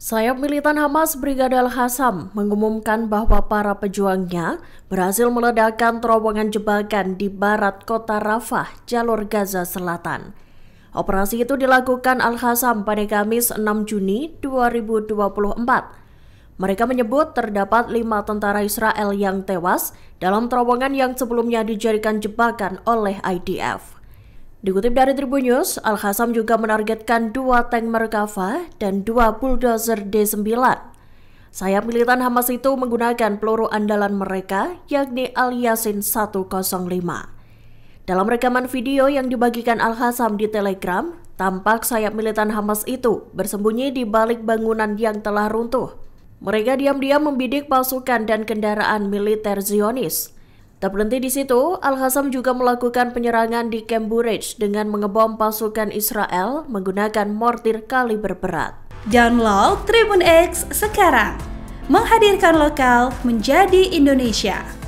Sayap militan Hamas Brigade al mengumumkan bahwa para pejuangnya berhasil meledakkan terowongan jebakan di barat kota Rafah, jalur Gaza Selatan. Operasi itu dilakukan al hasam pada Kamis 6 Juni 2024. Mereka menyebut terdapat lima tentara Israel yang tewas dalam terowongan yang sebelumnya dijadikan jebakan oleh IDF. Dikutip dari Tribun News, Al-Hassam juga menargetkan dua tank Merkava dan dua bulldozer D9. Sayap militan Hamas itu menggunakan peluru andalan mereka, yakni Al-Yasin 105. Dalam rekaman video yang dibagikan Al-Hassam di Telegram, tampak sayap militan Hamas itu bersembunyi di balik bangunan yang telah runtuh. Mereka diam-diam membidik pasukan dan kendaraan militer Zionis. Tak berhenti di situ, al hasam juga melakukan penyerangan di Cambridge dengan mengebom pasukan Israel menggunakan mortir kaliber berat. Download Tribun X sekarang, menghadirkan lokal menjadi Indonesia.